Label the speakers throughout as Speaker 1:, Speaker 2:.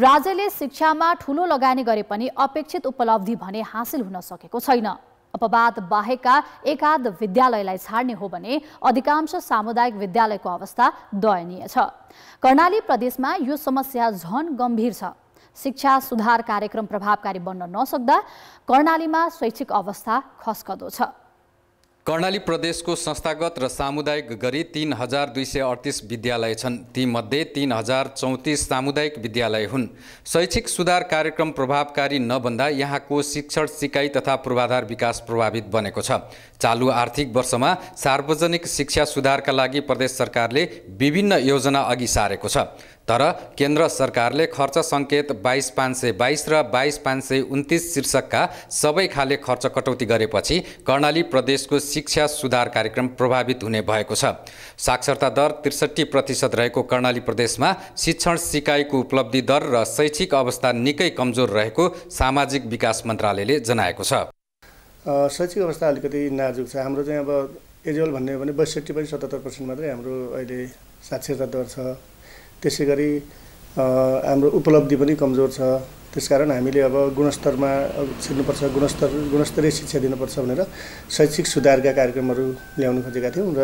Speaker 1: राज्यले शिक्षामा ठूलो लगानी गरे पनि अपेक्षित उपलब्धि भने हासिल हुन सकेको छैन अपवाद बाहेकका एकाध विद्यालयलाई छाड्ने हो भने अधिकांश सामुदायिक विद्यालयको अवस्था दयनीय छ कर्णाली प्रदेशमा यो समस्या झन गम्भीर छ शिक्षा सुधार कार्यक्रम प्रभावकारी बन्न नसक्दा कर्णालीमा शैक्षिक अवस्था खस्कदो छ
Speaker 2: कर्णाली प्रदेशको संस्थागत र सामुदायिक गरी तिन हजार दुई सय अडतिस विद्यालय छन् तीमध्ये तिन हजार चौतिस सामुदायिक विद्यालय हुन् शैक्षिक सुधार कार्यक्रम प्रभावकारी नभन्दा यहाँको शिक्षण सिकाइ तथा पूर्वाधार विकास प्रभावित बनेको छ चालु आर्थिक वर्षमा सार्वजनिक शिक्षा सुधारका लागि प्रदेश सरकारले विभिन्न योजना अघि सारेको छ तर केन्द्र सरकारले खर्च सङ्केत बाइस पाँच सय बाइस र बाइस पाँच सय उन्तिस शीर्षकका सबै खाले खर्च कटौती गरेपछि कर्णाली प्रदेशको शिक्षा सुधार कार्यक्रम प्रभावित हुने भएको छ साक्षरता दर त्रिसठी प्रतिशत रहेको कर्णाली प्रदेशमा शिक्षण सिकाइको उपलब्धि दर र शैक्षिक अवस्था निकै कमजोर रहेको सामाजिक विकास मन्त्रालयले जनाएको छ
Speaker 3: शैक्षिक अवस्था अलिकति नाजुक छ हाम्रो चाहिँ अब एजुअल भन्ने हो भने बैसठी पनि सतहत्तर पर्सेन्ट मात्रै हाम्रो अहिले साक्षरता दर छ त्यसै गरी हाम्रो उपलब्धि पनि कमजोर छ त्यसकारण हामीले अब गुणस्तरमा छिर्नुपर्छ गुणस्तर गुणस्तरीय शिक्षा दिनुपर्छ भनेर शैक्षिक सुधारका कार्यक्रमहरू ल्याउन खोजेका थियौँ र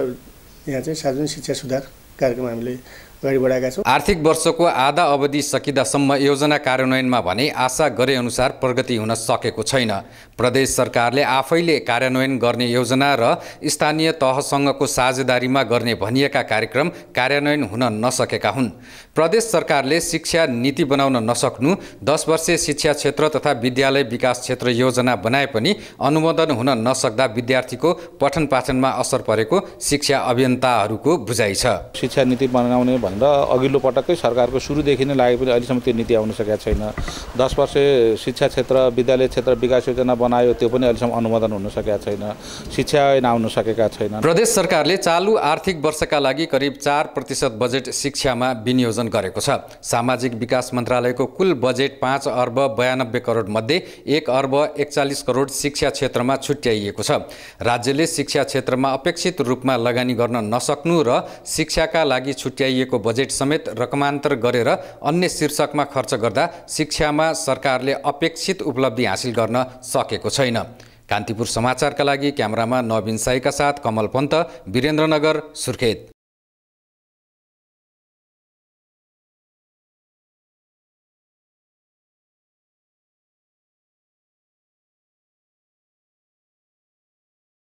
Speaker 3: यहाँ चाहिँ सार्वजनिक शिक्षा सुधार कार्यक्रम हामीले अगाडि बढाएका छौँ
Speaker 2: आर्थिक वर्षको आधा अवधि सकिँदासम्म योजना कार्यान्वयनमा भने आशा गरे अनुसार प्रगति हुन सकेको छैन प्रदेश सरकारले आफैले कार्यान्वयन गर्ने योजना र स्थानीय तहसँगको साझेदारीमा गर्ने भनिएका कार्यक्रम कार्यान्वयन हुन नसकेका हुन् प्रदेश सरकारले शिक्षा नीति बनाउन नसक्नु दस वर्षे शिक्षा क्षेत्र तथा विद्यालय विकास क्षेत्र योजना बनाए पनि अनुमोदन हुन नसक्दा विद्यार्थीको पठन पाठनमा असर परेको शिक्षा अभियन्ताहरूको बुझाइ छ
Speaker 4: शिक्षा नीति बनाउने भनेर अघिल्लो पटकै सरकारको सुरुदेखि नै लागे पनि अहिलेसम्म त्यो नीति आउन सकेको छैन दस वर्ष शिक्षा क्षेत्र विद्यालय क्षेत्र विकास योजना बनायो त्यो पनि अहिलेसम्म अनुमोदन हुन सकेका छैन शिक्षा ऐन आउन सकेका छैन
Speaker 2: प्रदेश सरकारले चालु आर्थिक वर्षका लागि करिब चार प्रतिशत बजेट शिक्षामा विनियोजन गरेको छ सामाजिक विकास मन्त्रालयको कुल बजेट पाँच अर्ब बयानब्बे करोडमध्ये एक अर्ब एकचालिस करोड शिक्षा क्षेत्रमा छुट्याइएको छ राज्यले शिक्षा क्षेत्रमा अपेक्षित रूपमा लगानी गर्न नसक्नु र शिक्षा शिक्षाका लागि छुट्याइएको बजेट समेत रकमान्तर गरेर अन्य शीर्षकमा खर्च गर्दा शिक्षामा सरकारले अपेक्षित उपलब्धि हासिल गर्न सकेको छैन कान्तिपुर समाचारका लागि क्यामरामा नवीन साईका साथ कमल पन्त
Speaker 1: वीरेन्द्रनगर सुर्खेत